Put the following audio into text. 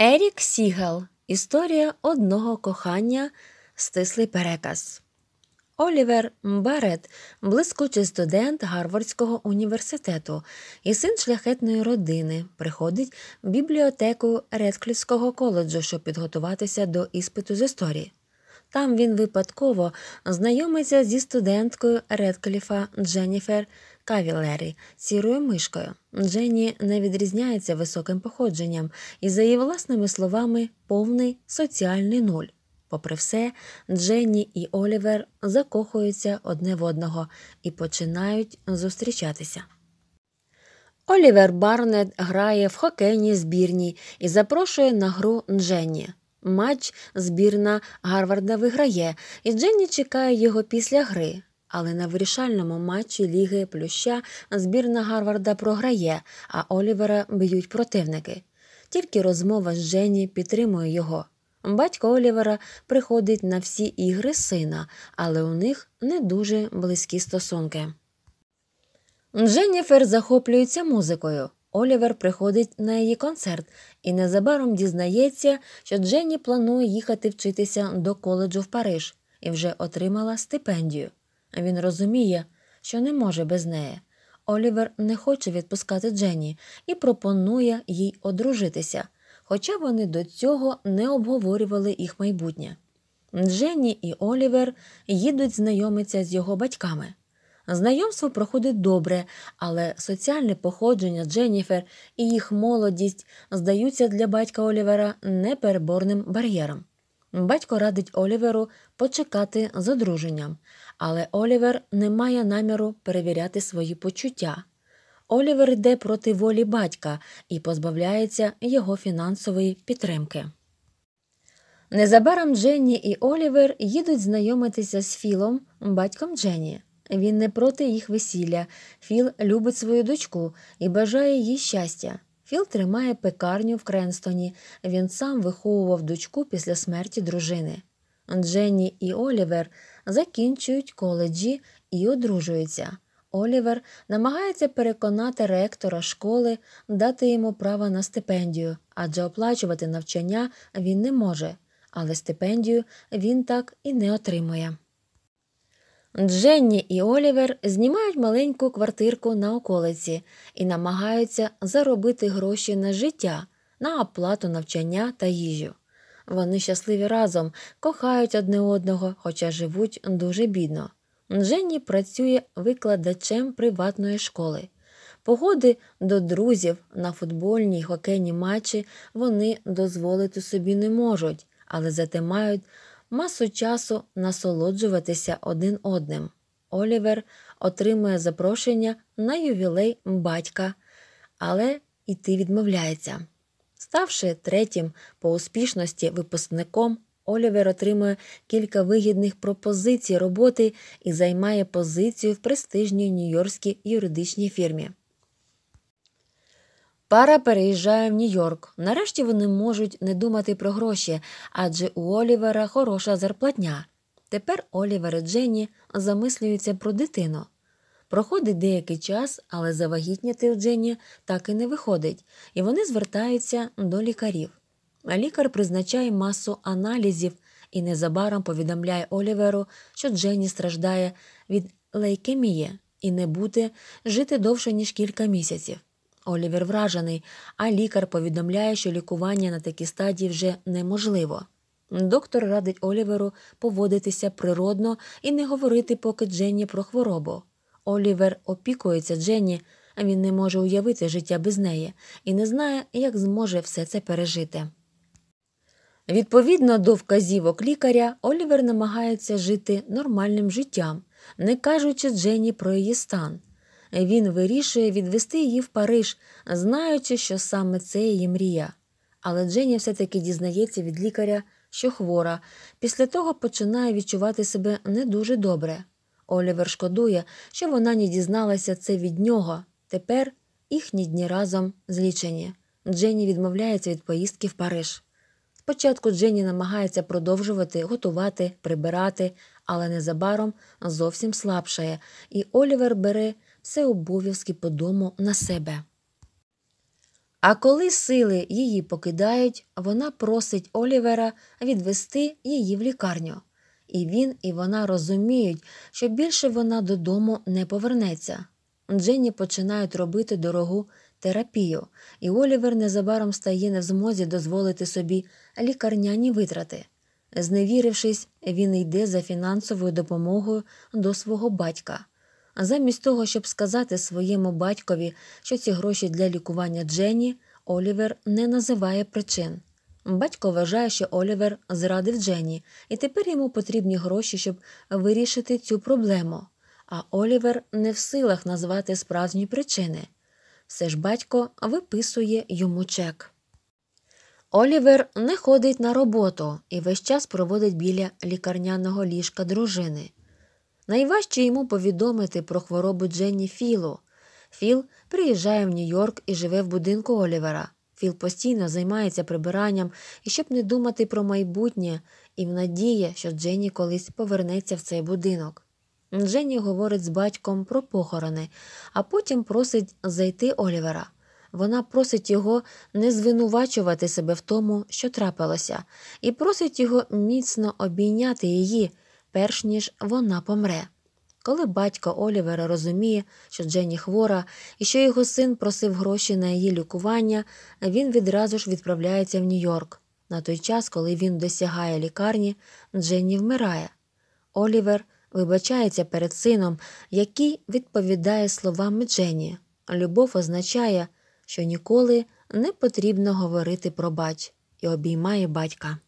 Ерік Сігел. Історія одного кохання, стислий переказ. Олівер Мбарет, блискучий студент Гарвардського університету і син шляхетної родини, приходить в бібліотеку Редклівського коледжу, щоб підготуватися до іспиту з історії. Там він випадково знайомиться зі студенткою Редкліфа Дженніфер Кавілері, сірою мишкою. Дженні не відрізняється високим походженням і, за її власними словами, повний соціальний нуль. Попри все, Дженні і Олівер закохуються одне в одного і починають зустрічатися. Олівер Барнет грає в хокейній збірні і запрошує на гру Дженні. Матч збірна Гарварда виграє, і Дженні чекає його після гри. Але на вирішальному матчі Ліги Плюща збірна Гарварда програє, а Олівера б'ють противники. Тільки розмова з Дженні підтримує його. Батько Олівера приходить на всі ігри сина, але у них не дуже близькі стосунки. Дженніфер захоплюється музикою. Олівер приходить на її концерт і незабаром дізнається, що Дженні планує їхати вчитися до коледжу в Париж і вже отримала стипендію. Він розуміє, що не може без неї. Олівер не хоче відпускати Дженні і пропонує їй одружитися, хоча вони до цього не обговорювали їх майбутнє. Дженні і Олівер їдуть знайомитися з його батьками. Знайомство проходить добре, але соціальне походження Дженніфер і їх молодість здаються для батька Олівера непереборним бар'єром. Батько радить Оліверу почекати з одруженням, але Олівер не має наміру перевіряти свої почуття. Олівер йде проти волі батька і позбавляється його фінансової підтримки. Незабаром Дженні і Олівер їдуть знайомитися з Філом, батьком Дженні. Він не проти їх весілля. Філ любить свою дочку і бажає їй щастя. Філ тримає пекарню в Кренстоні. Він сам виховував дочку після смерті дружини. Дженні і Олівер закінчують коледжі і одружуються. Олівер намагається переконати ректора школи дати йому право на стипендію, адже оплачувати навчання він не може, але стипендію він так і не отримує. Дженні і Олівер знімають маленьку квартирку на околиці і намагаються заробити гроші на життя, на оплату навчання та їжу. Вони щасливі разом, кохають одне одного, хоча живуть дуже бідно. Дженні працює викладачем приватної школи. Погоди до друзів на футбольні й хокейні матчі вони дозволити собі не можуть, але зате мають масу часу насолоджуватися один одним. Олівер отримує запрошення на ювілей батька, але іти відмовляється. Ставши третім по успішності випускником, Олівер отримує кілька вигідних пропозицій роботи і займає позицію в престижній нью-йоркській юридичній фірмі. Пара переїжджає в Нью-Йорк. Нарешті вони можуть не думати про гроші, адже у Олівера хороша зарплатня. Тепер Олівер і Дженні замислюються про дитину. Проходить деякий час, але завагітняти у Дженні так і не виходить, і вони звертаються до лікарів. Лікар призначає масу аналізів і незабаром повідомляє Оліверу, що Дженні страждає від лейкемії і не буде жити довше ніж кілька місяців. Олівер вражений, а лікар повідомляє, що лікування на такій стадії вже неможливо. Доктор радить Оліверу поводитися природно і не говорити поки Дженні про хворобу. Олівер опікується Дженні, він не може уявити життя без неї і не знає, як зможе все це пережити. Відповідно до вказівок лікаря, Олівер намагається жити нормальним життям, не кажучи Дженні про її стан він вирішує відвести її в Париж, знаючи, що саме це її мрія. Але Дженні все-таки дізнається від лікаря, що хвора, після того починає відчувати себе не дуже добре. Олівер шкодує, що вона не дізналася це від нього. Тепер їхні дні разом злічені. Дженні відмовляється від поїздки в Париж. Спочатку Дженні намагається продовжувати готувати, прибирати, але незабаром зовсім слабшає, і Олівер бере все обов'язки по дому на себе. А коли сили її покидають, вона просить Олівера відвести її в лікарню. І він, і вона розуміють, що більше вона додому не повернеться. Дженні починають робити дорогу терапію, і Олівер незабаром стає не в змозі дозволити собі лікарняні витрати. Зневірившись, він йде за фінансовою допомогою до свого батька замість того, щоб сказати своєму батькові, що ці гроші для лікування Дженні, Олівер не називає причин. Батько вважає, що Олівер зрадив Дженні, і тепер йому потрібні гроші, щоб вирішити цю проблему. А Олівер не в силах назвати справжні причини. Все ж батько виписує йому чек. Олівер не ходить на роботу і весь час проводить біля лікарняного ліжка дружини. Найважче йому повідомити про хворобу Дженні Філу. Філ приїжджає в Нью-Йорк і живе в будинку Олівера. Філ постійно займається прибиранням і, щоб не думати про майбутнє, і в надії, що Дженні колись повернеться в цей будинок. Дженні говорить з батьком про похорони, а потім просить зайти Олівера. Вона просить його не звинувачувати себе в тому, що трапилося, і просить його міцно обійняти її перш ніж вона помре. Коли батько Олівера розуміє, що Дженні хвора і що його син просив гроші на її лікування, він відразу ж відправляється в Нью-Йорк. На той час, коли він досягає лікарні, Дженні вмирає. Олівер вибачається перед сином, який відповідає словами Дженні. Любов означає, що ніколи не потрібно говорити про бать і обіймає батька.